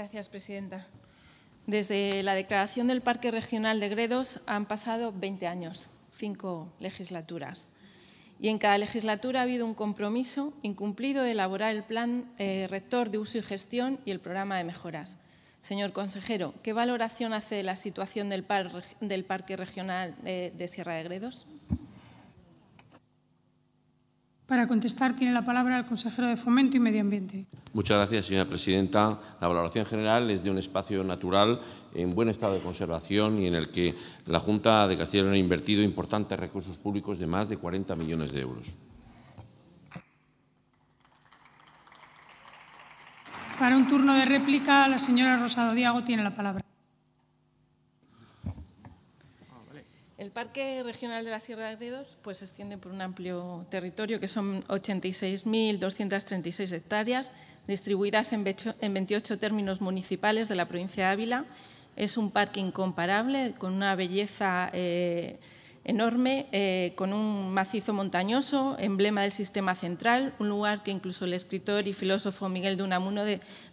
Gracias, presidenta. Desde la declaración del Parque Regional de Gredos han pasado 20 años, cinco legislaturas. Y en cada legislatura ha habido un compromiso incumplido de elaborar el plan eh, rector de uso y gestión y el programa de mejoras. Señor consejero, ¿qué valoración hace de la situación del, Parque Regional de Sierra de Gredos? Para contestar tiene la palabra el consejero de Fomento y Medio Ambiente. Muchas gracias, señora presidenta. La valoración general es de un espacio natural en buen estado de conservación y en el que la Junta de Castilla y León ha invertido importantes recursos públicos de más de 40 millones de euros. Para un turno de réplica, la señora Rosado Diago tiene la palabra. Parque Regional de la Sierra de Agredos pues, se extiende por un amplio territorio que son 86.236 hectáreas distribuidas en 28 términos municipales de la provincia de Ávila. Es un parque incomparable con una belleza eh, enorme, eh, con un macizo montañoso, emblema del sistema central, un lugar que incluso el escritor y filósofo Miguel de Unamuno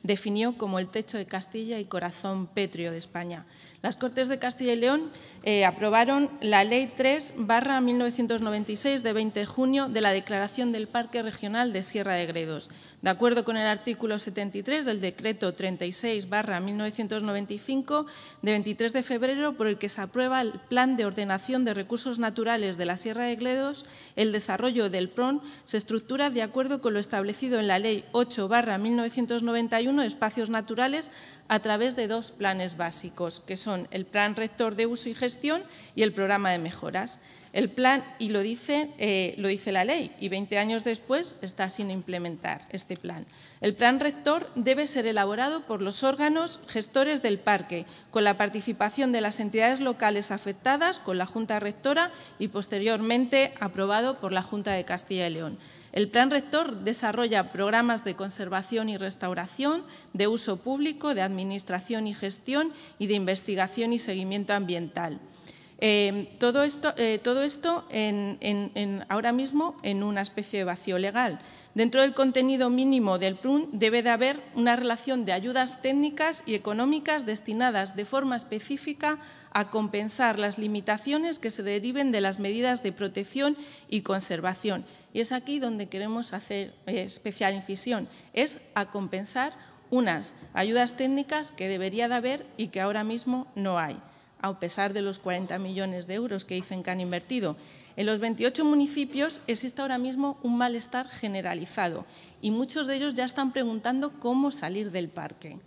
definió como el techo de Castilla y corazón pétreo de España. Las Cortes de Castilla y León eh, aprobaron la Ley 3 1996 de 20 de junio de la Declaración del Parque Regional de Sierra de Gredos, de acuerdo con el artículo 73 del Decreto 36-1995 de 23 de febrero, por el que se aprueba el Plan de Ordenación de Recursos Naturales de la Sierra de Gledos, el desarrollo del PRON se estructura de acuerdo con lo establecido en la Ley 8-1991 de Espacios Naturales a través de dos planes básicos, que son el Plan Rector de Uso y Gestión y el Programa de Mejoras. El plan, y lo dice, eh, lo dice la ley, y 20 años después está sin implementar este plan. El plan rector debe ser elaborado por los órganos gestores del parque, con la participación de las entidades locales afectadas, con la Junta Rectora y posteriormente aprobado por la Junta de Castilla y León. El plan rector desarrolla programas de conservación y restauración, de uso público, de administración y gestión y de investigación y seguimiento ambiental. Em, todo esto, eh, ahora mismo en una especie de vacío legal. Dentro del contenido mínimo del PRUN debe de haber una relación de ayudas técnicas y económicas destinadas de forma específica a compensar las limitaciones que se deriven de las medidas de protección y conservación. Y es aquí donde queremos hacer eh, especial incisión, es a compensar unas ayudas técnicas que debería de haber y que ahora mismo no hay a pesar de los 40 millones de euros que dicen que han invertido. En los 28 municipios existe ahora mismo un malestar generalizado y muchos de ellos ya están preguntando cómo salir del parque.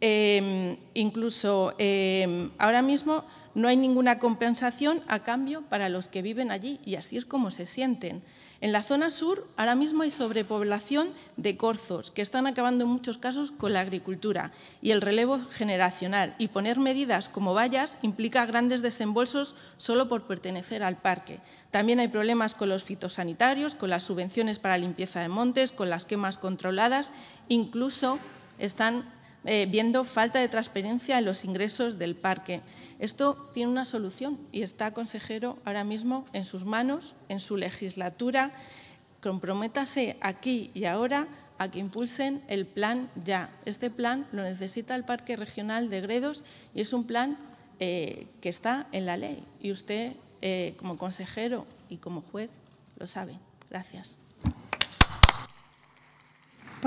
Em, incluso em, ahora mismo no hay ninguna compensación a cambio para los que viven allí y así es como se sienten. En la zona sur ahora mismo hay sobrepoblación de corzos que están acabando en muchos casos con la agricultura y el relevo generacional y poner medidas como vallas implica grandes desembolsos solo por pertenecer al parque. También hay problemas con los fitosanitarios, con las subvenciones para limpieza de montes, con las quemas controladas, incluso están eh, viendo falta de transparencia en los ingresos del parque. Esto tiene una solución y está, consejero, ahora mismo en sus manos, en su legislatura. Comprométase aquí y ahora a que impulsen el plan ya. Este plan lo necesita el Parque Regional de Gredos y es un plan eh, que está en la ley. Y usted, eh, como consejero y como juez, lo sabe. Gracias.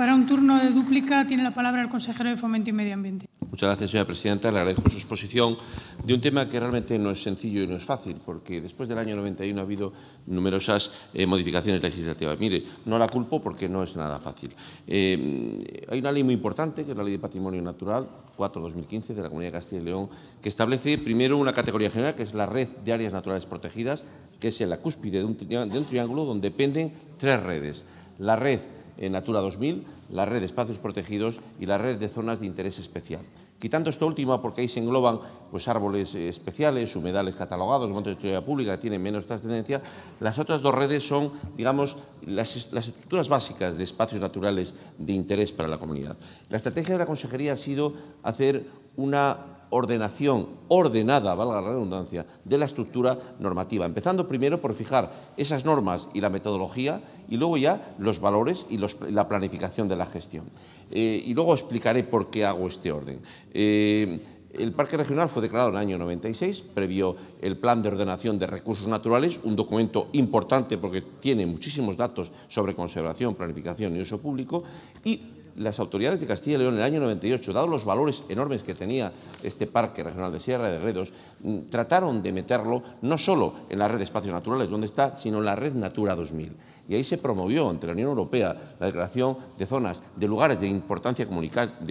Para un turno de dúplica tiene la palabra el consejero de Fomento y Medio Ambiente. Muchas gracias, señora presidenta. Le agradezco su exposición de un tema que realmente no es sencillo y no es fácil, porque después del año 91 ha habido numerosas eh, modificaciones legislativas. Mire, no la culpo porque no es nada fácil. Eh, hay una ley muy importante, que es la Ley de Patrimonio Natural 4-2015 de la Comunidad de Castilla y León, que establece primero una categoría general, que es la red de áreas naturales protegidas, que es la cúspide de un, de un triángulo donde dependen tres redes. La red en Natura 2000, la red de espacios protegidos y la red de zonas de interés especial. Quitando esta última, porque ahí se engloban pues, árboles especiales, humedales catalogados, montes de historia pública, que tienen menos trascendencia, las otras dos redes son, digamos, las estructuras básicas de espacios naturales de interés para la comunidad. La estrategia de la Consejería ha sido hacer una ordenación ordenada, valga la redundancia, de la estructura normativa, empezando primero por fijar esas normas y la metodología y luego ya los valores y la planificación de la gestión. Eh, y luego explicaré por qué hago este orden. Eh, el Parque Regional fue declarado en el año 96, previo el Plan de Ordenación de Recursos Naturales, un documento importante porque tiene muchísimos datos sobre conservación, planificación y uso público, y las autoridades de Castilla y León en el año 98, dados los valores enormes que tenía este Parque Regional de Sierra de Redos, mm, trataron de meterlo no solo en la red de espacios naturales donde está, sino en la red Natura 2000. Y ahí se promovió entre la Unión Europea la declaración de zonas, de lugares de importancia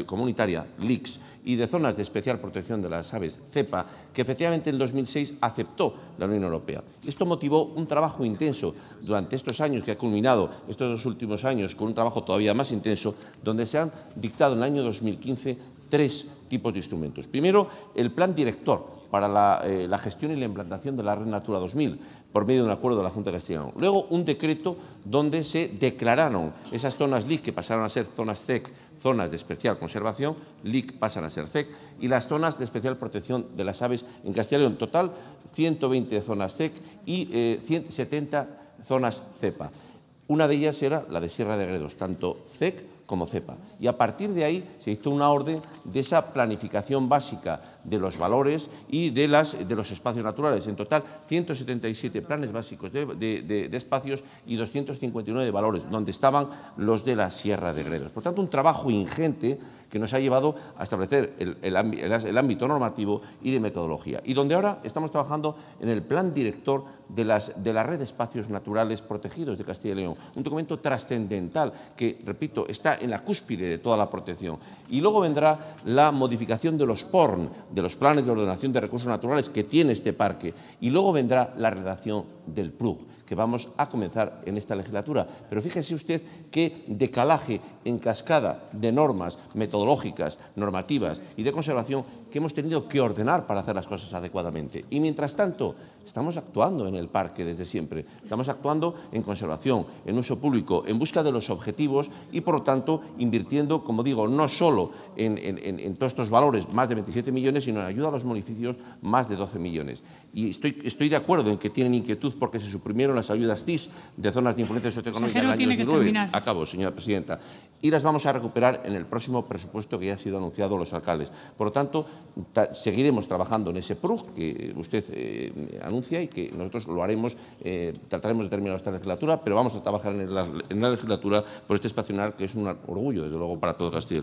comunitaria, LICS, y de zonas de especial protección de las aves, CEPA, que efectivamente en 2006 aceptó la Unión Europea. Esto motivó un trabajo intenso durante estos años que ha culminado, estos dos últimos años, con un trabajo todavía más intenso, donde se han dictado en el año 2015 tres tipos de instrumentos. Primero, el plan director para eh, la, gestión y la implantación de la Red Natura 2000 por medio de un acuerdo de la Junta de León. Luego, un decreto donde se declararon esas zonas LIC que pasaron a ser zonas CEC, e zonas de especial conservación, LIC pasan a ser CEC, e y las zonas de especial protección de las aves en Castilla En total, 120 zonas CEC e y 170 eh, zonas CEPA. Una de ellas era la de Sierra de Gredos, tanto CEC como CEPA. Y a partir de ahí se dictó una orden de esa planificación básica de los valores y de, las, de los espacios naturales. En total, 177 planes básicos de, espacios y 259 de valores, donde estaban los de la Sierra de Gredos. Por tanto, un trabajo ingente que nos ha llevado a establecer el, ámbito normativo y de metodología. Y donde ahora estamos trabajando en el plan director de, las, de la red de espacios naturales protegidos de Castilla y León. Un documento trascendental que, repito, está en la cúspide de toda la protección. Y luego vendrá la modificación de los PORN, de los planes de ordenación de recursos naturales que tiene este parque. Y luego vendrá la redacción del PRUG, que vamos a comenzar en esta legislatura. Pero fíjese usted qué decalaje en cascada de normas metodológicas, normativas y de conservación que hemos tenido que ordenar para hacer las cosas adecuadamente. Y mientras tanto, estamos actuando en el parque desde siempre. Estamos actuando en conservación, en uso público, en busca de los objetivos y, por lo tanto, invirtiendo, como digo, no solo en, todos estos valores, más de 27 millones, sino en ayuda a los municipios, más de 12 millones. Y estoy, estoy de acuerdo en que tienen inquietud porque se suprimieron las ayudas CIS de zonas de influencia socioeconómica en el año 2009. Acabo, señora presidenta. Y las vamos a recuperar en el próximo presupuesto que ya ha sido anunciado los alcaldes. Por lo tanto, seguiremos trabajando en ese PRUG que usted eh, anuncia y que nosotros lo haremos, eh, trataremos de terminar esta legislatura, pero vamos a trabajar en la, legislatura por este espacio que es un orgullo, desde luego, para todo Castilla